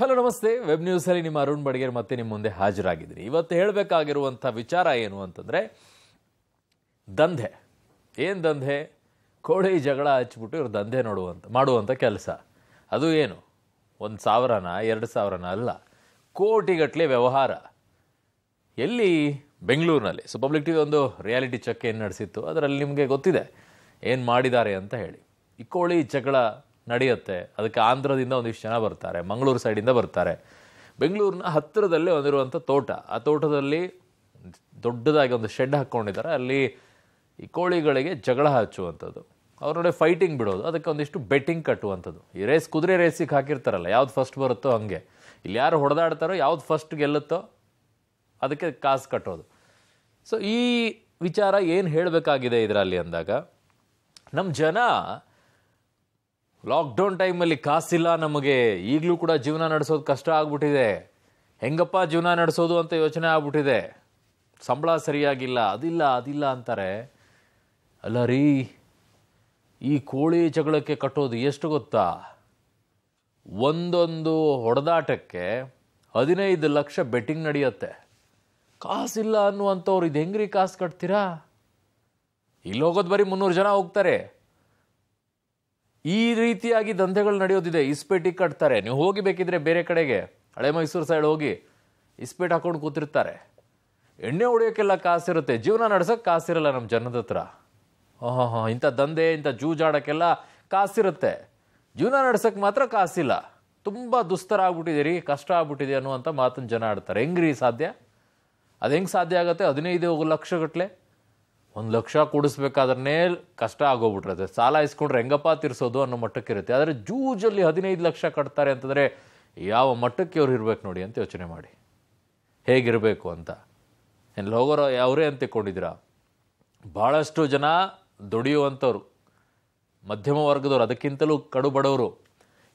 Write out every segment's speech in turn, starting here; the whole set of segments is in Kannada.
ಹಲೋ ನಮಸ್ತೆ ವೆಬ್ ನ್ಯೂಸಲ್ಲಿ ನಿಮ್ಮ ಅರುಣ್ ಬಡಗೇರ್ ಮತ್ತೆ ನಿಮ್ಮ ಮುಂದೆ ಹಾಜರಾಗಿದ್ದೀನಿ ಇವತ್ತು ಹೇಳಬೇಕಾಗಿರುವಂಥ ವಿಚಾರ ಏನು ಅಂತಂದರೆ ದಂಧೆ ಏನು ದಂಧೆ ಕೋಳಿ ಜಗಳ ಹಚ್ಚಿಬಿಟ್ಟು ಇವ್ರು ದಂಧೆ ನೋಡುವಂಥ ಮಾಡುವಂಥ ಕೆಲಸ ಅದು ಏನು ಒಂದು ಸಾವಿರನ ಎರಡು ಸಾವಿರನ ಅಲ್ಲ ಕೋಟಿಗಟ್ಟಲೆ ವ್ಯವಹಾರ ಎಲ್ಲಿ ಬೆಂಗಳೂರಿನಲ್ಲಿ ಸೊ ಪಬ್ಲಿಕ್ ವಿ ಒಂದು ರಿಯಾಲಿಟಿ ಚೆಕ್ ಏನು ನಡೆಸಿತ್ತು ಅದರಲ್ಲಿ ನಿಮಗೆ ಗೊತ್ತಿದೆ ಏನು ಮಾಡಿದ್ದಾರೆ ಅಂತ ಹೇಳಿ ಈ ಕೋಳಿ ಜಗಳ ನಡೆಯುತ್ತೆ ಅದಕ್ಕೆ ಆಂಧ್ರದಿಂದ ಒಂದಿಷ್ಟು ಜನ ಬರ್ತಾರೆ ಮಂಗಳೂರು ಸೈಡಿಂದ ಬರ್ತಾರೆ ಬೆಂಗಳೂರಿನ ಹತ್ತಿರದಲ್ಲೇ ಒಂದಿರುವಂಥ ತೋಟ ಆ ತೋಟದಲ್ಲಿ ದೊಡ್ಡದಾಗಿ ಒಂದು ಶೆಡ್ ಹಾಕ್ಕೊಂಡಿದ್ದಾರೆ ಅಲ್ಲಿ ಈ ಕೋಳಿಗಳಿಗೆ ಜಗಳ ಹಚ್ಚುವಂಥದ್ದು ನೋಡಿ ಫೈಟಿಂಗ್ ಬಿಡೋದು ಅದಕ್ಕೆ ಒಂದಿಷ್ಟು ಬೆಟ್ಟಿಂಗ್ ಕಟ್ಟುವಂಥದ್ದು ಈ ರೇಸ್ ಕುದುರೆ ರೇಸಿಗೆ ಹಾಕಿರ್ತಾರಲ್ಲ ಯಾವ್ದು ಫಸ್ಟ್ ಬರುತ್ತೋ ಹಾಗೆ ಇಲ್ಲಿ ಯಾರು ಹೊಡೆದಾಡ್ತಾರೋ ಯಾವ್ದು ಫಸ್ಟ್ ಗೆಲ್ಲುತ್ತೋ ಅದಕ್ಕೆ ಕಾಸು ಕಟ್ಟೋದು ಸೊ ಈ ವಿಚಾರ ಏನು ಹೇಳಬೇಕಾಗಿದೆ ಇದರಲ್ಲಿ ಅಂದಾಗ ನಮ್ಮ ಜನ ಲಾಕ್ಡೌನ್ ಟೈಮಲ್ಲಿ ಕಾಸಿಲ್ಲ ನಮಗೆ ಈಗಲೂ ಕೂಡ ಜೀವನ ನಡೆಸೋದು ಕಷ್ಟ ಆಗ್ಬಿಟ್ಟಿದೆ ಹೆಂಗಪ್ಪ ಜೀವನ ನಡೆಸೋದು ಅಂತ ಯೋಚನೆ ಆಗ್ಬಿಟ್ಟಿದೆ ಸಂಬಳ ಸರಿಯಾಗಿಲ್ಲ ಅದಿಲ್ಲ ಅದಿಲ್ಲ ಅಂತಾರೆ ಅಲ್ಲ ರೀ ಈ ಕೋಳಿ ಜಗಳಕ್ಕೆ ಕಟ್ಟೋದು ಎಷ್ಟು ಗೊತ್ತಾ ಒಂದೊಂದು ಹೊಡೆದಾಟಕ್ಕೆ ಹದಿನೈದು ಲಕ್ಷ ಬೆಟ್ಟಿಂಗ್ ನಡೆಯುತ್ತೆ ಕಾಸಿಲ್ಲ ಅನ್ನುವಂಥವ್ರು ಇದು ಹೆಂಗ್ರಿ ಕಾಸು ಕಟ್ತೀರಾ ಹೋಗೋದು ಬರೀ ಮುನ್ನೂರು ಜನ ಹೋಗ್ತಾರೆ ಈ ರೀತಿಯಾಗಿ ದಂಧೆಗಳು ನಡೆಯೋದಿದೆ ಇಸ್ಪೇಟಿಗೆ ಕಟ್ತಾರೆ ನೀವು ಹೋಗಿ ಬೇಕಿದ್ರೆ ಬೇರೆ ಕಡೆಗೆ ಹಳೆ ಮೈಸೂರು ಸೈಡ್ ಹೋಗಿ ಇಸ್ಪೇಟ್ ಹಾಕೊಂಡು ಕೂತಿರ್ತಾರೆ ಎಣ್ಣೆ ಹೊಡೆಯೋಕ್ಕೆಲ್ಲ ಕಾಸಿರುತ್ತೆ ಜೀವನ ನಡೆಸೋಕೆ ಕಾಸಿರಲ್ಲ ನಮ್ಮ ಜನದ ಹತ್ರ ಹಾಂ ಹಾಂ ಇಂಥ ದಂಧೆ ಇಂಥ ಜೂಜಾಡೋಕ್ಕೆಲ್ಲ ಕಾಸಿರುತ್ತೆ ಜೀವನ ನಡೆಸೋಕ್ಕೆ ಮಾತ್ರ ಕಾಸಿಲ್ಲ ತುಂಬ ದುಸ್ತರ ಆಗ್ಬಿಟ್ಟಿದ್ದೀರಿ ಕಷ್ಟ ಆಗ್ಬಿಟ್ಟಿದೆ ಅನ್ನುವಂಥ ಮಾತನ್ನು ಜನ ಆಡ್ತಾರೆ ಹೆಂಗ್ರಿ ಸಾಧ್ಯ ಅದು ಹೆಂಗೆ ಸಾಧ್ಯ ಆಗುತ್ತೆ ಹದಿನೈದು ಲಕ್ಷಗಟ್ಟಲೆ ಒಂದು ಲಕ್ಷ ಕೂಡಿಸ್ಬೇಕಾದ್ರೆ ಕಷ್ಟ ಆಗೋಗ್ಬಿಟ್ರೆ ಸಾಲ ಇಸ್ಕೊಂಡ್ರೆ ಹೆಂಗಪ್ಪ ತೀರಿಸೋದು ಅನ್ನೋ ಮಟ್ಟಕ್ಕಿರುತ್ತೆ ಆದರೆ ಜೂಜಲ್ಲಿ ಹದಿನೈದು ಲಕ್ಷ ಕಟ್ತಾರೆ ಅಂತಂದರೆ ಯಾವ ಮಟ್ಟಕ್ಕೆ ಅವ್ರು ಇರಬೇಕು ನೋಡಿ ಅಂತ ಯೋಚನೆ ಮಾಡಿ ಹೇಗಿರಬೇಕು ಅಂತ ಎಲ್ಲಿ ಹೋಗೋರು ಅವರೇ ಅಂತ ಭಾಳಷ್ಟು ಜನ ದುಡಿಯುವಂಥವ್ರು ಮಧ್ಯಮ ವರ್ಗದವ್ರು ಅದಕ್ಕಿಂತಲೂ ಕಡು ಬಡವರು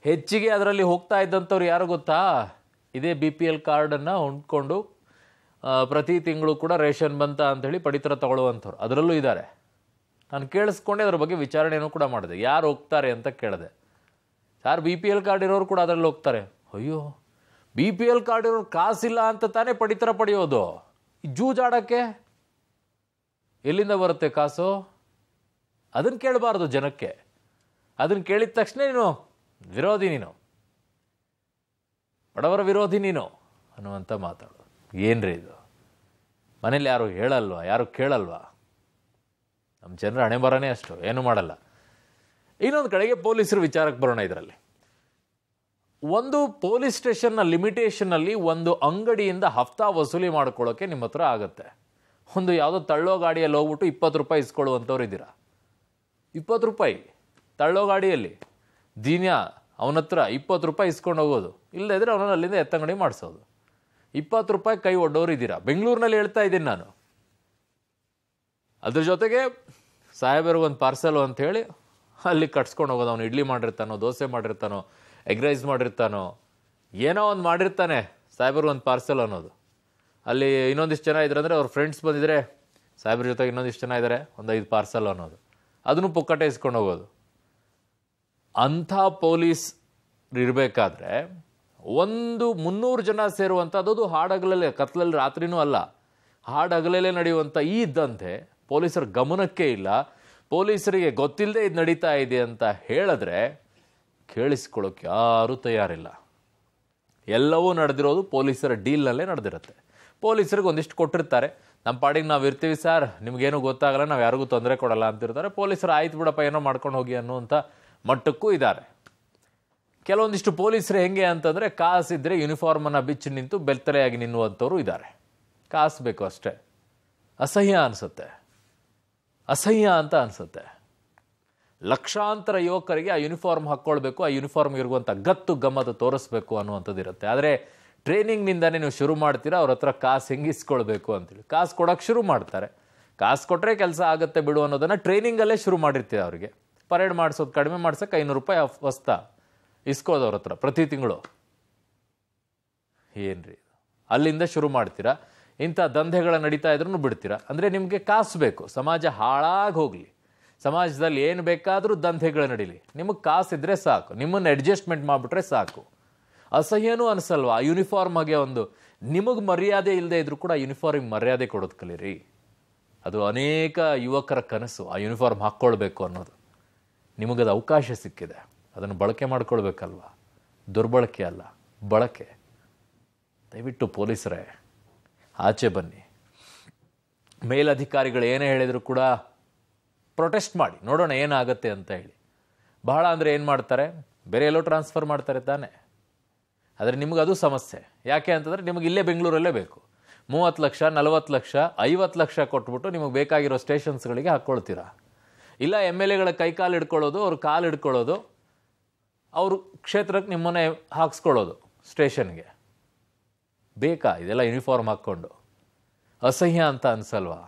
ಹೆಚ್ಚಿಗೆ ಅದರಲ್ಲಿ ಹೋಗ್ತಾ ಇದ್ದಂಥವ್ರು ಯಾರು ಗೊತ್ತಾ ಇದೇ ಬಿ ಪಿ ಎಲ್ ಕಾರ್ಡನ್ನು ಹೊಂದ್ಕೊಂಡು ಪ್ರತಿ ತಿಂಗಳು ಕೂಡ ರೇಷನ್ ಬಂತ ಹೇಳಿ ಪಡಿತರ ತಗೊಳ್ಳುವಂಥವ್ರು ಅದರಲ್ಲೂ ಇದ್ದಾರೆ ನಾನು ಕೇಳಿಸ್ಕೊಂಡೆ ಅದ್ರ ಬಗ್ಗೆ ವಿಚಾರಣೆಯನ್ನು ಕೂಡ ಮಾಡಿದೆ ಯಾರು ಹೋಗ್ತಾರೆ ಅಂತ ಕೇಳಿದೆ ಯಾರು ಬಿ ಪಿ ಎಲ್ ಕಾರ್ಡ್ ಇರೋರು ಕೂಡ ಅದರಲ್ಲಿ ಹೋಗ್ತಾರೆ ಅಯ್ಯೋ ಬಿ ಪಿ ಎಲ್ ಕಾರ್ಡ್ ಇರೋರು ಕಾಸಿಲ್ಲ ಅಂತ ತಾನೇ ಪಡಿತರ ಪಡೆಯೋದು ಜೂಜಾಡೋಕ್ಕೆ ಎಲ್ಲಿಂದ ಬರುತ್ತೆ ಕಾಸು ಅದನ್ನು ಕೇಳಬಾರ್ದು ಜನಕ್ಕೆ ಅದನ್ನು ಕೇಳಿದ ತಕ್ಷಣ ನೀನು ವಿರೋಧಿ ನೀನು ಬಡವರ ವಿರೋಧಿ ನೀನು ಅನ್ನುವಂಥ ಮಾತಾಡು ಏನು ರೀ ಇದು ಮನೇಲಿ ಯಾರು ಹೇಳಲ್ವಾ ಯಾರು ಕೇಳಲ್ವಾ ನಮ್ಮ ಜನರ ಹಣೆ ಬರೋನೇ ಅಷ್ಟು ಏನು ಮಾಡಲ್ಲ ಇನ್ನೊಂದು ಕಡೆಗೆ ಪೊಲೀಸರು ವಿಚಾರಕ್ಕೆ ಬರೋಣ ಇದರಲ್ಲಿ ಒಂದು ಪೊಲೀಸ್ ಸ್ಟೇಷನ್ನ ಲಿಮಿಟೇಷನ್ನಲ್ಲಿ ಒಂದು ಅಂಗಡಿಯಿಂದ ಹಫ್ತಾ ವಸೂಲಿ ಮಾಡ್ಕೊಳ್ಳೋಕ್ಕೆ ನಿಮ್ಮ ಹತ್ರ ಆಗುತ್ತೆ ಒಂದು ಯಾವುದೋ ತಳ್ಳೋ ಗಾಡಿಯಲ್ಲಿ ಹೋಗ್ಬಿಟ್ಟು ಇಪ್ಪತ್ತು ರೂಪಾಯಿ ಇಸ್ಕೊಳ್ಳುವಂಥವ್ರು ಇದ್ದೀರಾ ಇಪ್ಪತ್ತು ರೂಪಾಯಿ ತಳ್ಳೋ ಗಾಡಿಯಲ್ಲಿ ದಿನ ಅವನ ಹತ್ರ ಇಪ್ಪತ್ತು ರೂಪಾಯಿ ಇಸ್ಕೊಂಡು ಹೋಗೋದು ಇಲ್ಲದಿದ್ರೆ ಅವನನ್ನು ಅಲ್ಲಿಂದ ಎತ್ತಂಗಡಿ ಮಾಡಿಸೋದು ಇಪ್ಪತ್ತು ರೂಪಾಯಿ ಕೈ ಒಡ್ಡೋರು ಇದ್ದೀರಾ ಬೆಂಗಳೂರಿನಲ್ಲಿ ಹೇಳ್ತಾ ಇದ್ದೀನಿ ನಾನು ಅದ್ರ ಜೊತೆಗೆ ಸಾಹೇಬರು ಒಂದು ಪಾರ್ಸೆಲು ಅಂಥೇಳಿ ಅಲ್ಲಿ ಕಟ್ಸ್ಕೊಂಡು ಹೋಗೋದು ಅವನು ಇಡ್ಲಿ ಮಾಡಿರ್ತಾನೋ ದೋಸೆ ಮಾಡಿರ್ತಾನೋ ಎಗ್ ರೈಸ್ ಮಾಡಿರ್ತಾನೋ ಏನೋ ಒಂದು ಮಾಡಿರ್ತಾನೆ ಸಾಹೇಬರು ಒಂದು ಪಾರ್ಸೆಲ್ ಅನ್ನೋದು ಅಲ್ಲಿ ಇನ್ನೊಂದಿಷ್ಟು ಜನ ಇದ್ದಾರೆ ಅಂದರೆ ಅವ್ರ ಫ್ರೆಂಡ್ಸ್ ಬಂದಿದ್ರೆ ಸಾಹೇಬ್ರ ಜೊತೆಗೆ ಇನ್ನೊಂದಿಷ್ಟು ಜನ ಇದ್ದಾರೆ ಒಂದು ಐದು ಪಾರ್ಸೆಲ್ ಅನ್ನೋದು ಅದನ್ನು ಪುಕ್ಕಟ್ಟೆ ಇಸ್ಕೊಂಡು ಹೋಗೋದು ಅಂಥ ಪೊಲೀಸ್ ಇರಬೇಕಾದ್ರೆ ಒಂದು ಮುನ್ನೂರು ಜನ ಸೇರುವಂಥದ್ದು ಹಾಡಗಲಲ್ಲೇ ಕತ್ಲಲ್ಲಿ ರಾತ್ರಿನೂ ಅಲ್ಲ ಹಾಡಗಲಲ್ಲೇ ನಡೆಯುವಂಥ ಈ ಇದ್ದಂತೆ ಪೊಲೀಸರ ಗಮನಕ್ಕೆ ಇಲ್ಲ ಪೊಲೀಸರಿಗೆ ಗೊತ್ತಿಲ್ಲದೆ ಇದು ನಡೀತಾ ಇದೆ ಅಂತ ಹೇಳಿದ್ರೆ ಕೇಳಿಸ್ಕೊಳ್ಳೋಕೆ ಯಾರೂ ತಯಾರಿಲ್ಲ ಎಲ್ಲವೂ ನಡೆದಿರೋದು ಪೊಲೀಸರ ಡೀಲ್ನಲ್ಲೇ ನಡೆದಿರುತ್ತೆ ಪೊಲೀಸರಿಗೆ ಒಂದಿಷ್ಟು ಕೊಟ್ಟಿರ್ತಾರೆ ನಮ್ಮ ಪಾಡಿಗೆ ನಾವು ಇರ್ತೀವಿ ಸರ್ ನಿಮಗೇನು ಗೊತ್ತಾಗಲ್ಲ ನಾವು ಯಾರಿಗೂ ತೊಂದರೆ ಕೊಡಲ್ಲ ಅಂತಿರ್ತಾರೆ ಪೊಲೀಸರು ಆಯ್ತು ಬಿಡಪ್ಪ ಏನೋ ಮಾಡ್ಕೊಂಡು ಹೋಗಿ ಅನ್ನುವಂಥ ಮಟ್ಟಕ್ಕೂ ಇದ್ದಾರೆ ಕೆಲವೊಂದಿಷ್ಟು ಪೊಲೀಸರು ಹೆಂಗೆ ಅಂತಂದರೆ ಇದ್ದರೆ ಯೂನಿಫಾರ್ಮನ್ನು ಬಿಚ್ಚಿ ನಿಂತು ಬೆಲ್ತರೆಯಾಗಿ ನಿನ್ನುವಂಥವ್ರು ಇದ್ದಾರೆ ಕಾಸು ಬೇಕು ಅಷ್ಟೇ ಅಸಹ್ಯ ಅನಿಸುತ್ತೆ ಅಸಹ್ಯ ಅಂತ ಅನಿಸುತ್ತೆ ಲಕ್ಷಾಂತರ ಯುವಕರಿಗೆ ಆ ಯೂನಿಫಾರ್ಮ್ ಹಾಕ್ಕೊಳ್ಬೇಕು ಆ ಯೂನಿಫಾರ್ಮ್ ಇರುವಂಥ ಗತ್ತು ಗಮ್ಮತ್ ತೋರಿಸ್ಬೇಕು ಅನ್ನುವಂಥದ್ದು ಇರುತ್ತೆ ಆದರೆ ಟ್ರೈನಿಂಗ್ನಿಂದನೇ ನೀವು ಶುರು ಮಾಡ್ತೀರಾ ಅವ್ರ ಹತ್ರ ಕಾಸು ಹೆಂಗಿಸ್ಕೊಳ್ಬೇಕು ಅಂತೇಳಿ ಕಾಸು ಕೊಡೋಕ್ಕೆ ಶುರು ಮಾಡ್ತಾರೆ ಕಾಸು ಕೊಟ್ಟರೆ ಕೆಲಸ ಆಗುತ್ತೆ ಬಿಡು ಅನ್ನೋದನ್ನು ಟ್ರೈನಿಂಗಲ್ಲೇ ಶುರು ಮಾಡಿರ್ತೀವಿ ಅವರಿಗೆ ಪರೇಡ್ ಮಾಡಿಸೋದು ಕಡಿಮೆ ಮಾಡ್ಸೋಕೆ ಐನೂರು ರೂಪಾಯಿ ಹೊಸ್ತಾ ಇಸ್ಕೋದವ್ರ ಹತ್ರ ಪ್ರತಿ ತಿಂಗಳು ಏನ್ರಿ ಅಲ್ಲಿಂದ ಶುರು ಮಾಡ್ತೀರಾ ಇಂಥ ದಂಧೆಗಳ ನಡೀತಾ ಇದ್ರೂ ಬಿಡ್ತೀರಾ ಅಂದರೆ ನಿಮಗೆ ಕಾಸು ಬೇಕು ಸಮಾಜ ಹಾಳಾಗಿ ಹೋಗಲಿ ಸಮಾಜದಲ್ಲಿ ಏನು ಬೇಕಾದರೂ ದಂಧೆಗಳು ನಡೀಲಿ ನಿಮಗೆ ಇದ್ದರೆ ಸಾಕು ನಿಮ್ಮನ್ನು ಅಡ್ಜಸ್ಟ್ಮೆಂಟ್ ಮಾಡಿಬಿಟ್ರೆ ಸಾಕು ಅಸಹ್ಯನೂ ಅನಿಸಲ್ವಾ ಯೂನಿಫಾರ್ಮ್ ಹಾಗೆ ಒಂದು ನಿಮಗೆ ಮರ್ಯಾದೆ ಇಲ್ಲದೆ ಇದ್ರೂ ಕೂಡ ಯೂನಿಫಾರ್ಮಿಗೆ ಮರ್ಯಾದೆ ಕೊಡೋದು ಕಲೀರಿ ಅದು ಅನೇಕ ಯುವಕರ ಕನಸು ಆ ಯೂನಿಫಾರ್ಮ್ ಹಾಕ್ಕೊಳ್ಬೇಕು ಅನ್ನೋದು ನಿಮಗದು ಅವಕಾಶ ಸಿಕ್ಕಿದೆ ಅದನ್ನು ಬಳಕೆ ಮಾಡ್ಕೊಳ್ಬೇಕಲ್ವ ದುರ್ಬಳಕೆ ಅಲ್ಲ ಬಳಕೆ ದಯವಿಟ್ಟು ಪೊಲೀಸರೇ ಆಚೆ ಬನ್ನಿ ಮೇಲಧಿಕಾರಿಗಳು ಏನೇ ಹೇಳಿದರೂ ಕೂಡ ಪ್ರೊಟೆಸ್ಟ್ ಮಾಡಿ ನೋಡೋಣ ಏನಾಗುತ್ತೆ ಅಂತ ಹೇಳಿ ಬಹಳ ಅಂದರೆ ಏನು ಮಾಡ್ತಾರೆ ಬೇರೆ ಎಲ್ಲೋ ಟ್ರಾನ್ಸ್ಫರ್ ಮಾಡ್ತಾರೆ ತಾನೇ ಆದರೆ ನಿಮಗೆ ಅದು ಸಮಸ್ಯೆ ಯಾಕೆ ಅಂತಂದರೆ ನಿಮಗೆ ಇಲ್ಲೇ ಬೆಂಗಳೂರಲ್ಲೇ ಬೇಕು ಮೂವತ್ತು ಲಕ್ಷ ನಲವತ್ತು ಲಕ್ಷ ಐವತ್ತು ಲಕ್ಷ ಕೊಟ್ಬಿಟ್ಟು ನಿಮಗೆ ಬೇಕಾಗಿರೋ ಸ್ಟೇಷನ್ಸ್ಗಳಿಗೆ ಹಾಕ್ಕೊಳ್ತೀರಾ ಇಲ್ಲ ಎಮ್ ಎಲ್ ಎಗಳ ಕೈ ಕಾಲು ಹಿಡ್ಕೊಳ್ಳೋದು ಅವ್ರ ಕಾಲು ಹಿಡ್ಕೊಳ್ಳೋದು ಅವರು ಕ್ಷೇತ್ರಕ್ಕೆ ನಿಮ್ಮನ್ನೇ ಹಾಕ್ಸ್ಕೊಳ್ಳೋದು ಸ್ಟೇಷನ್ಗೆ ಬೇಕಾ ಇದೆಲ್ಲ ಯೂನಿಫಾರ್ಮ್ ಹಾಕ್ಕೊಂಡು ಅಸಹ್ಯ ಅಂತ ಅನಿಸಲ್ವಾ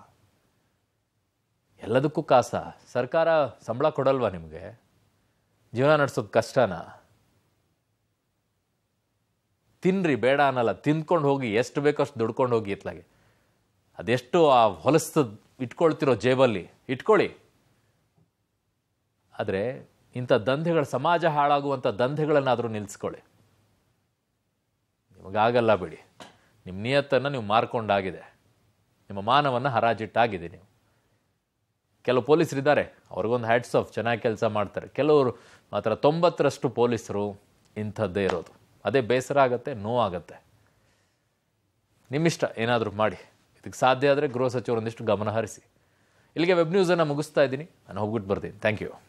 ಎಲ್ಲದಕ್ಕೂ ಕಾಸ ಸರ್ಕಾರ ಸಂಬಳ ಕೊಡಲ್ವಾ ನಿಮಗೆ ಜೀವನ ನಡೆಸೋದು ಕಷ್ಟನಾ ತಿನ್ರಿ ಬೇಡ ಅನ್ನಲ್ಲ ತಿಂದ್ಕೊಂಡು ಹೋಗಿ ಎಷ್ಟು ಬೇಕೋ ಅಷ್ಟು ದುಡ್ಕೊಂಡು ಹೋಗಿ ಇತ್ಲಾಗೆ ಅದೆಷ್ಟು ಆ ಹೊಲಸ್ತದ ಇಟ್ಕೊಳ್ತಿರೋ ಜೇಬಲ್ಲಿ ಇಟ್ಕೊಳ್ಳಿ ಆದರೆ ಇಂಥ ದಂಧೆಗಳು ಸಮಾಜ ಹಾಳಾಗುವಂಥ ದಂಧೆಗಳನ್ನಾದರೂ ನಿಲ್ಲಿಸ್ಕೊಳ್ಳಿ ನಿಮಗಾಗಲ್ಲ ಬಿಡಿ ನಿಮ್ಮ ನಿಯತ್ತನ್ನು ನೀವು ಮಾರ್ಕೊಂಡಾಗಿದೆ ನಿಮ್ಮ ಮಾನವನ್ನು ಹರಾಜಿಟ್ಟಾಗಿದೆ ನೀವು ಕೆಲವು ಪೊಲೀಸರಿದ್ದಾರೆ ಅವ್ರಿಗೊಂದು ಹ್ಯಾಟ್ಸ್ ಆಫ್ ಚೆನ್ನಾಗಿ ಕೆಲಸ ಮಾಡ್ತಾರೆ ಕೆಲವರು ಮಾತ್ರ ತೊಂಬತ್ತರಷ್ಟು ಪೊಲೀಸರು ಇಂಥದ್ದೇ ಇರೋದು ಅದೇ ಬೇಸರ ಆಗುತ್ತೆ ನೋವಾಗತ್ತೆ ನಿಮ್ಮಿಷ್ಟ ಏನಾದರೂ ಮಾಡಿ ಇದಕ್ಕೆ ಸಾಧ್ಯ ಆದರೆ ಗೃಹ ಸಚಿವರೊಂದಿಷ್ಟು ಗಮನ ಹರಿಸಿ ಇಲ್ಲಿಗೆ ವೆಬ್ ನ್ಯೂಸನ್ನು ಮುಗಿಸ್ತಾ ಇದ್ದೀನಿ ನಾನು ಹೋಗ್ಬಿಟ್ಟು ಬರ್ತೀನಿ ಥ್ಯಾಂಕ್ ಯು